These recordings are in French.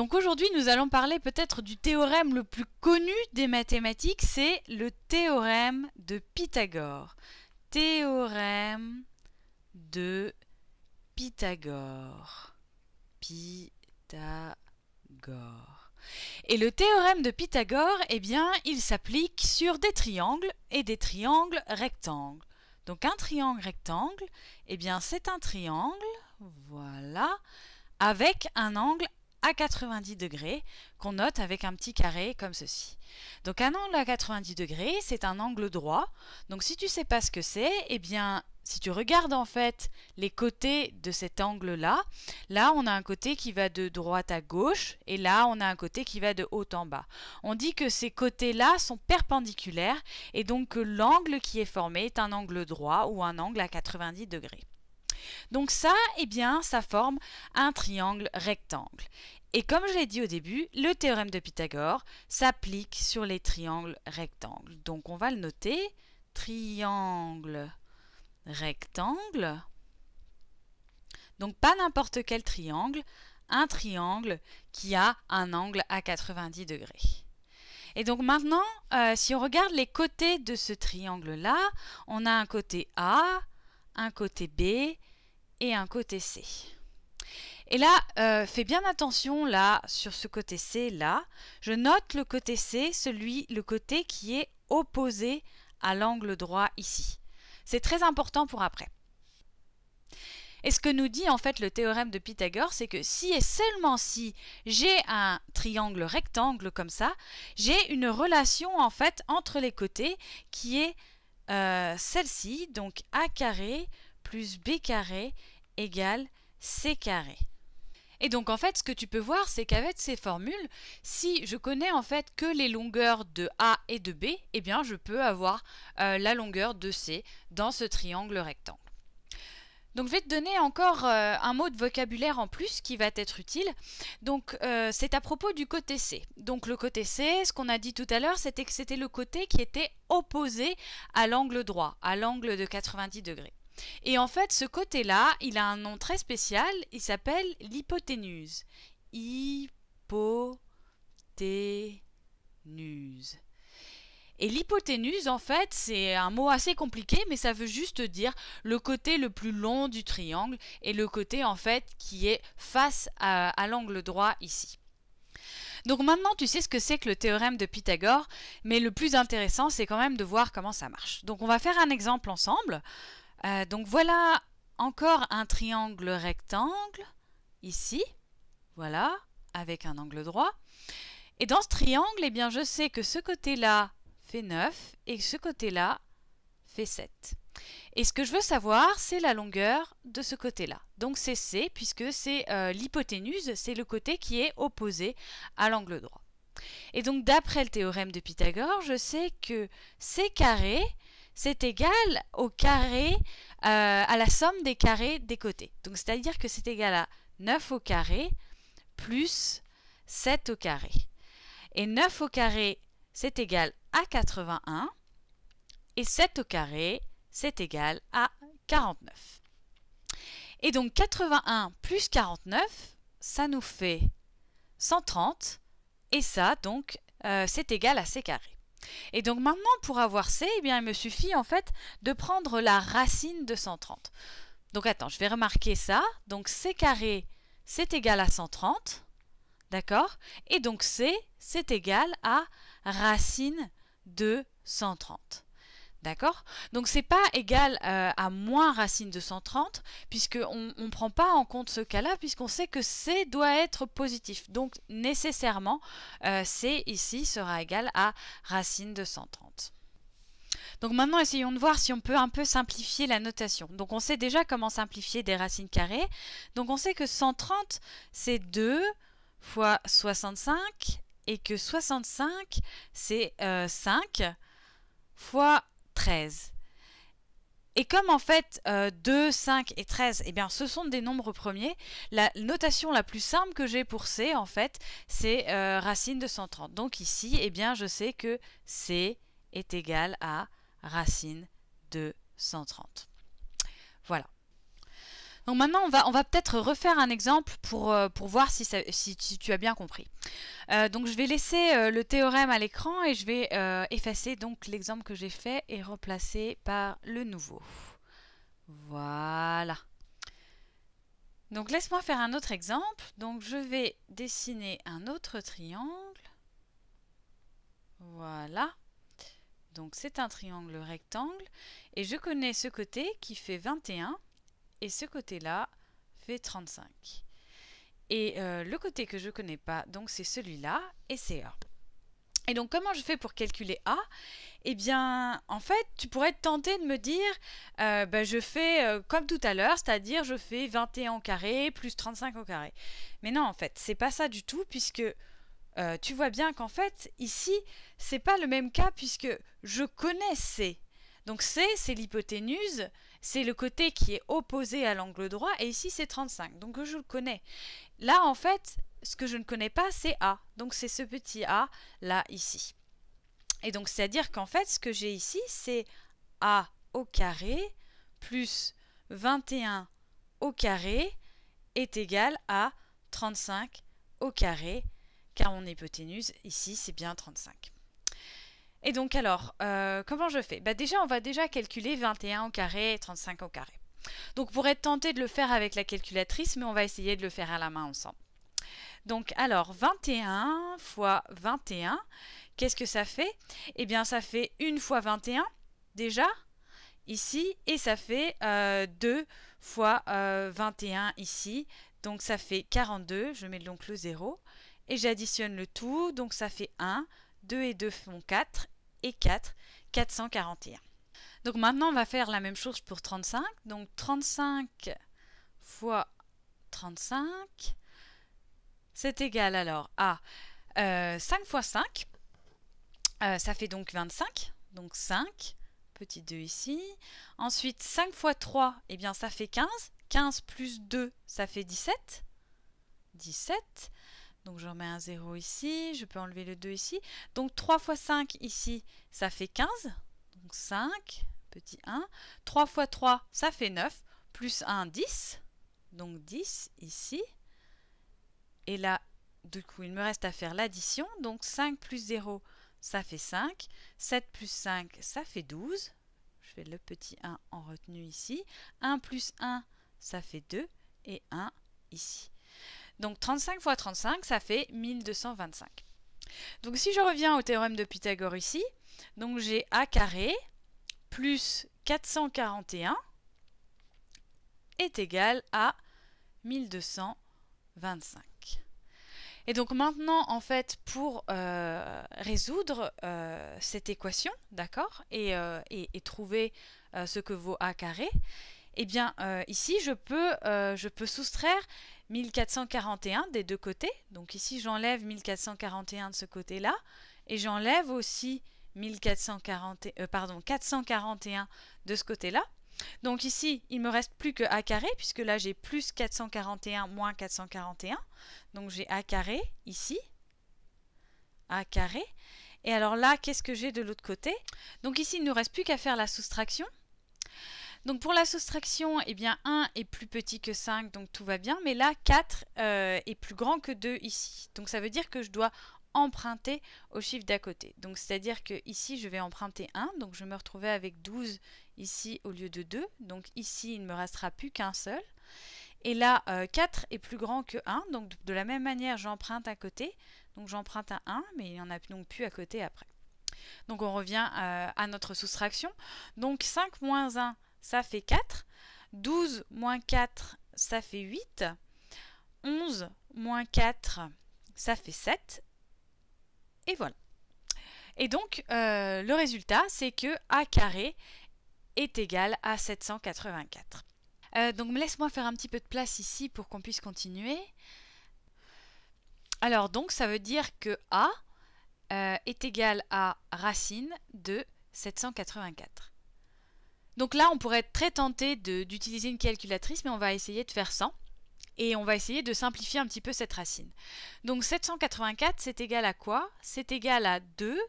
Donc aujourd'hui, nous allons parler peut-être du théorème le plus connu des mathématiques, c'est le théorème de Pythagore. Théorème de Pythagore. Pythagore. Et le théorème de Pythagore, eh bien, il s'applique sur des triangles et des triangles rectangles. Donc un triangle rectangle, eh bien, c'est un triangle, voilà, avec un angle à 90 degrés qu'on note avec un petit carré comme ceci. Donc un angle à 90 degrés, c'est un angle droit. Donc si tu ne sais pas ce que c'est, eh bien si tu regardes en fait les côtés de cet angle-là, là on a un côté qui va de droite à gauche et là on a un côté qui va de haut en bas. On dit que ces côtés-là sont perpendiculaires et donc que l'angle qui est formé est un angle droit ou un angle à 90 degrés. Donc ça, eh bien, ça forme un triangle rectangle. Et comme je l'ai dit au début, le théorème de Pythagore s'applique sur les triangles rectangles. Donc on va le noter, triangle rectangle. Donc pas n'importe quel triangle, un triangle qui a un angle à 90 degrés. Et donc maintenant, euh, si on regarde les côtés de ce triangle-là, on a un côté A, un côté B et un côté C. Et là, euh, fais bien attention là, sur ce côté C là. Je note le côté C, celui, le côté qui est opposé à l'angle droit ici. C'est très important pour après. Et ce que nous dit en fait le théorème de Pythagore, c'est que si et seulement si j'ai un triangle rectangle comme ça, j'ai une relation en fait entre les côtés qui est euh, celle-ci, donc A carré plus b carré égale c carré. Et donc en fait, ce que tu peux voir, c'est qu'avec ces formules, si je connais en fait que les longueurs de A et de B, eh bien je peux avoir euh, la longueur de C dans ce triangle rectangle. Donc je vais te donner encore euh, un mot de vocabulaire en plus qui va être utile. Donc euh, c'est à propos du côté C. Donc le côté C, ce qu'on a dit tout à l'heure, c'était que c'était le côté qui était opposé à l'angle droit, à l'angle de 90 degrés. Et en fait, ce côté-là, il a un nom très spécial, il s'appelle l'hypoténuse. Hypoténuse. Et l'hypoténuse, en fait, c'est un mot assez compliqué, mais ça veut juste dire le côté le plus long du triangle et le côté, en fait, qui est face à, à l'angle droit ici. Donc maintenant, tu sais ce que c'est que le théorème de Pythagore, mais le plus intéressant, c'est quand même de voir comment ça marche. Donc on va faire un exemple ensemble. Euh, donc voilà encore un triangle rectangle, ici, voilà, avec un angle droit. Et dans ce triangle, eh bien, je sais que ce côté-là fait 9 et ce côté-là fait 7. Et ce que je veux savoir, c'est la longueur de ce côté-là. Donc c'est C, puisque c'est euh, l'hypoténuse, c'est le côté qui est opposé à l'angle droit. Et donc d'après le théorème de Pythagore, je sais que C carré, c'est égal au carré, euh, à la somme des carrés des côtés. Donc c'est-à-dire que c'est égal à 9 au carré plus 7 au carré. Et 9 au carré, c'est égal à 81. Et 7 au carré, c'est égal à 49. Et donc 81 plus 49, ça nous fait 130. Et ça, donc, euh, c'est égal à ces carrés. Et donc maintenant, pour avoir C, eh bien, il me suffit en fait de prendre la racine de 130. Donc attends, je vais remarquer ça. Donc C carré, c'est égal à 130. D'accord Et donc C, c'est égal à racine de 130. D'accord Donc c'est pas égal euh, à moins racine de 130, puisqu'on ne prend pas en compte ce cas-là, puisqu'on sait que C doit être positif. Donc nécessairement, euh, C ici sera égal à racine de 130. Donc maintenant, essayons de voir si on peut un peu simplifier la notation. Donc on sait déjà comment simplifier des racines carrées. Donc on sait que 130, c'est 2 fois 65, et que 65, c'est 5 euh, fois 13. Et comme en fait 2, euh, 5 et 13, eh bien, ce sont des nombres premiers, la notation la plus simple que j'ai pour C, en fait, c'est euh, racine de 130. Donc ici, eh bien, je sais que C est égal à racine de 130. Donc maintenant, on va, on va peut-être refaire un exemple pour, euh, pour voir si, tu as bien compris. Euh, donc je vais laisser euh, le théorème à l'écran et je vais effacer donc l'exemple que j'ai fait et remplacer par le nouveau. Voilà. Donc laisse-moi faire un autre exemple. Donc je vais dessiner un autre triangle. Voilà. Donc c'est un triangle rectangle. Et je connais ce côté qui fait 21 et ce côté-là fait 35. Et euh, le côté que je ne connais pas, donc c'est celui-là, et c'est A. Et donc comment je fais pour calculer A Eh bien, en fait, tu pourrais être tenté de me dire, euh, ben, je fais euh, comme tout à l'heure, c'est-à-dire je fais 21 au carré plus 35 au carré. Mais non, en fait, c'est pas ça du tout, puisque tu vois bien qu'en fait, ici, c'est pas le même cas, puisque je connais C. Donc C, c'est l'hypoténuse c'est le côté qui est opposé à l'angle droit, et ici c'est 35, donc je le connais. Là, en fait, ce que je ne connais pas, c'est A, donc c'est ce petit A, là, ici. Et donc, c'est-à-dire qu'en fait, ce que j'ai ici, c'est A au carré plus 21 au carré est égal à 35 au carré, car mon hypoténuse, ici, c'est bien 35. Et donc alors, euh, comment je fais bah Déjà, on va déjà calculer 21 au carré et 35 au carré. Donc pour être tenté de le faire avec la calculatrice, mais on va essayer de le faire à la main ensemble. Donc alors, 21 fois 21, qu'est-ce que ça fait Eh bien ça fait 1 fois 21 déjà, ici, et ça fait 2 euh, fois 21 euh, ici, donc ça fait 42, je mets donc le 0, et j'additionne le tout, donc ça fait 1 2 et 2 font 4, et 4, 441. Donc maintenant, on va faire la même chose pour 35. Donc 35 fois 35, c'est égal alors à 5 euh, fois 5, euh, ça fait donc 25, donc 5, petit 2 ici. Ensuite, 5 fois 3, et eh bien ça fait 15. 15 plus 2, ça fait 17. 17. Donc j'en mets un 0 ici, je peux enlever le 2 ici. Donc 3 fois 5 ici, ça fait 15. Donc 5, petit 1. 3 fois 3, ça fait 9. Plus 1, 10. Donc 10 ici. Et là, du coup, il me reste à faire l'addition. Donc 5 plus 0, ça fait 5. 7 plus 5, ça fait 12. Je fais le petit 1 en retenue ici. 1 plus 1, ça fait 2. Et 1 ici. Donc 35 fois 35, ça fait 1225. Donc si je reviens au théorème de Pythagore ici, donc j'ai a carré plus 441 est égal à 1225. Et donc maintenant, en fait, pour euh, résoudre euh, cette équation, d'accord, et, euh, trouver ce que vaut a carré, eh bien ici, je peux, je peux soustraire 1441 des deux côtés. Donc ici, j'enlève 1441 de ce côté-là et j'enlève aussi 1440, euh, pardon, 441 de ce côté-là. Donc ici, il ne me reste plus que a carré puisque là j'ai plus 441 moins 441. Donc j'ai a carré ici. a carré. Et alors là, qu'est-ce que j'ai de l'autre côté Donc ici, il ne nous reste plus qu'à faire la soustraction. Donc pour la soustraction, eh bien 1 est plus petit que 5, donc tout va bien. Mais là, 4 euh, est plus grand que 2 ici. Donc ça veut dire que je dois emprunter au chiffre d'à côté. Donc c'est-à-dire que ici je vais emprunter 1, donc je me retrouvais avec 12 ici au lieu de 2. Donc ici il ne me restera plus qu'un seul. Et là 4 euh, est plus grand que 1, donc de la même manière j'emprunte à côté. Donc j'emprunte à 1, mais il n'y en a donc plus à côté après. Donc on revient euh, à notre soustraction. Donc 5 moins 1 ça fait 4. 12 moins 4, ça fait 8. 11 moins 4, ça fait 7. Et voilà. Et donc, euh, le résultat, c'est que A carré est égal à 784. Euh, donc, laisse-moi faire un petit peu de place ici pour qu'on puisse continuer. Alors, donc, ça veut dire que A euh, est égal à racine de 784. Donc là, on pourrait être très tenté d'utiliser une calculatrice, mais on va essayer de faire 100. Et on va essayer de simplifier un petit peu cette racine. Donc 784, c'est égal à quoi C'est égal à 2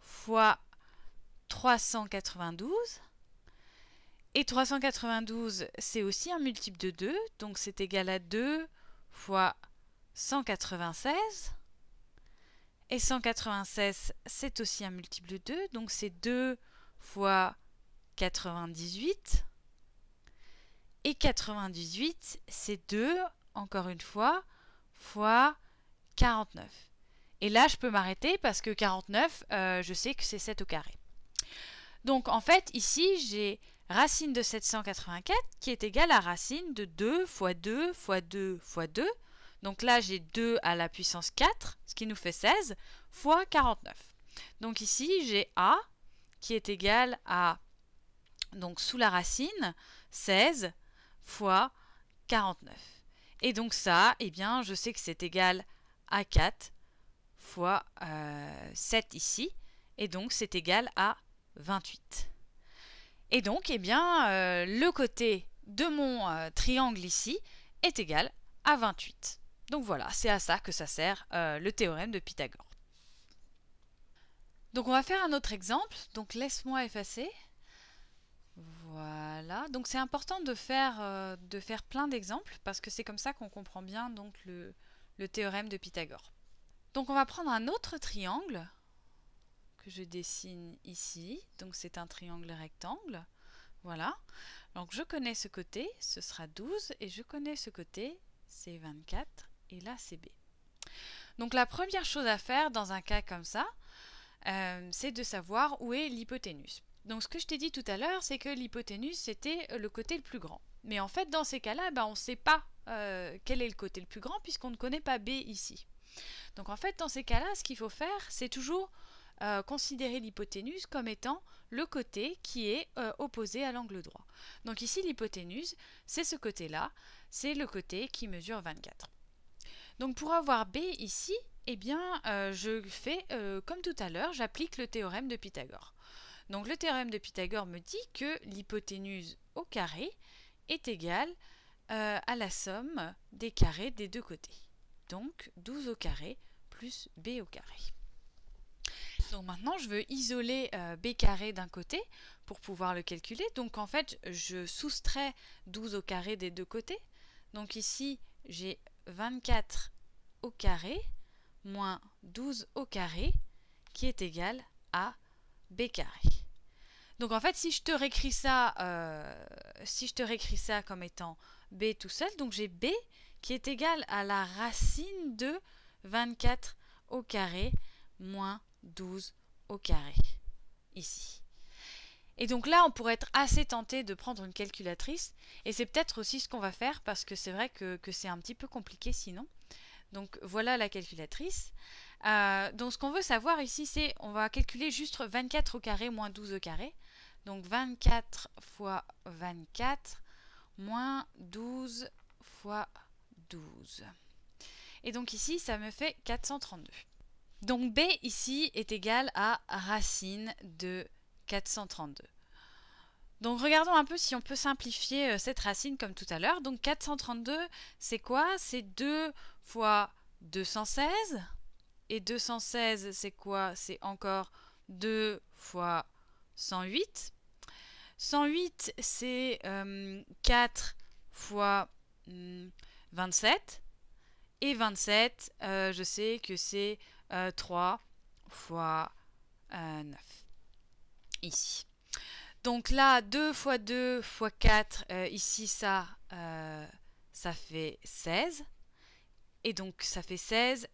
fois 392. Et 392, c'est aussi un multiple de 2, donc c'est égal à 2 fois 196. Et 196, c'est aussi un multiple de 2, donc c'est 2 fois 98. Et 98, c'est 2, encore une fois, fois 49. Et là, je peux m'arrêter parce que 49, euh, je sais que c'est 7 au carré. Donc, en fait, ici, j'ai racine de 784 qui est égale à racine de 2 fois 2 fois 2 fois 2. Donc là, j'ai 2 à la puissance 4, ce qui nous fait 16, fois 49. Donc ici, j'ai A qui est égal à donc sous la racine, 16 fois 49. Et donc ça, eh bien, je sais que c'est égal à 4 fois 7 euh, ici, et donc c'est égal à 28. Et donc, eh bien, euh, le côté de mon euh, triangle ici est égal à 28. Donc voilà, c'est à ça que ça sert le théorème de Pythagore. Donc on va faire un autre exemple, donc laisse-moi effacer. Voilà, donc c'est important de faire, euh, de faire plein d'exemples parce que c'est comme ça qu'on comprend bien donc le, théorème de Pythagore. Donc on va prendre un autre triangle que je dessine ici. Donc c'est un triangle rectangle. Voilà. Donc je connais ce côté, ce sera 12, et je connais ce côté, c'est 24, et là c'est B. Donc la première chose à faire dans un cas comme ça, euh, c'est de savoir où est l'hypoténuse. Donc ce que je t'ai dit tout à l'heure, c'est que l'hypoténuse, c'était euh, le côté le plus grand. Mais en fait, dans ces cas-là, ben, on ne sait pas euh, quel est le côté le plus grand puisqu'on ne connaît pas B ici. Donc en fait, dans ces cas-là, ce qu'il faut faire, c'est toujours euh, considérer l'hypoténuse comme étant le côté qui est opposé à l'angle droit. Donc ici, l'hypoténuse, c'est ce côté-là, c'est le côté qui mesure 24. Donc pour avoir B ici, eh bien, je fais comme tout à l'heure, j'applique le théorème de Pythagore. Donc le théorème de Pythagore me dit que l'hypoténuse au carré est égale euh, à la somme des carrés des deux côtés. Donc 12 au carré plus b au carré. Donc maintenant, je veux isoler euh, b carré d'un côté pour pouvoir le calculer. Donc en fait, je soustrais 12 au carré des deux côtés. Donc ici, j'ai 24 au carré moins 12 au carré qui est égal à b carré. Donc en fait, si je te réécris ça, euh, si je te réécris ça comme étant b tout seul, donc j'ai b qui est égal à la racine de 24 au carré moins 12 au carré, ici. Et donc là, on pourrait être assez tenté de prendre une calculatrice, et c'est peut-être aussi ce qu'on va faire, parce que c'est vrai que c'est un petit peu compliqué sinon. Donc voilà la calculatrice. Euh, donc ce qu'on veut savoir ici, c'est on va calculer juste 24 au carré moins 12 au carré. Donc 24 fois 24 moins 12 fois 12. Et donc ici, ça me fait 432. Donc B ici est égal à racine de 432. Donc regardons un peu si on peut simplifier euh, cette racine comme tout à l'heure. Donc 432, c'est quoi C'est 2 fois 216 et 216, c'est quoi C'est encore 2 fois 108. 108, c'est 4 euh, fois 27. Hmm, Et 27, euh, je sais que c'est 3 euh, fois 9. Ici. Donc là, 2 fois 2 fois 4, ici, ça, ça fait 16. Et donc, ça fait 16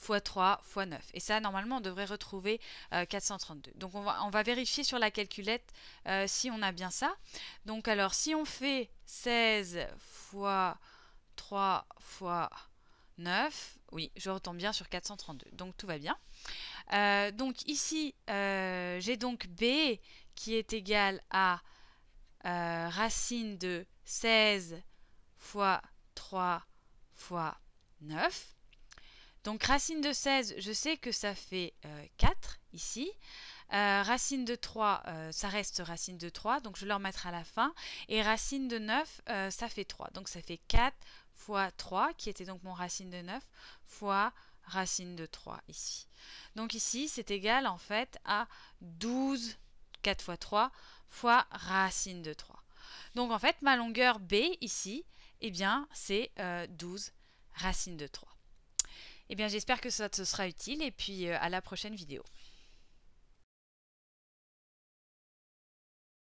fois 3 fois 9. Et ça, normalement, on devrait retrouver 432. Euh, donc, on va, on va, vérifier sur la calculette euh, si on a bien ça. Donc, alors, si on fait 16 fois 3 fois 9, oui, je retombe bien sur 432. Donc, tout va bien. Euh, donc, ici, j'ai donc B qui est égal à racine de 16 fois 3 fois 9. Donc racine de 16, je sais que ça fait 4 euh, ici. Euh, racine de 3, euh, ça reste racine de 3, donc je vais le remettre à la fin. Et racine de 9, ça fait 3. Donc ça fait 4 fois 3, qui était donc mon racine de 9, fois racine de 3 ici. Donc ici, c'est égal en fait à 12, 4 fois 3, fois racine de 3. Donc en fait, ma longueur B ici, eh bien, c'est 12 racine de 3. Eh bien j'espère que ça te sera utile et puis euh, à la prochaine vidéo.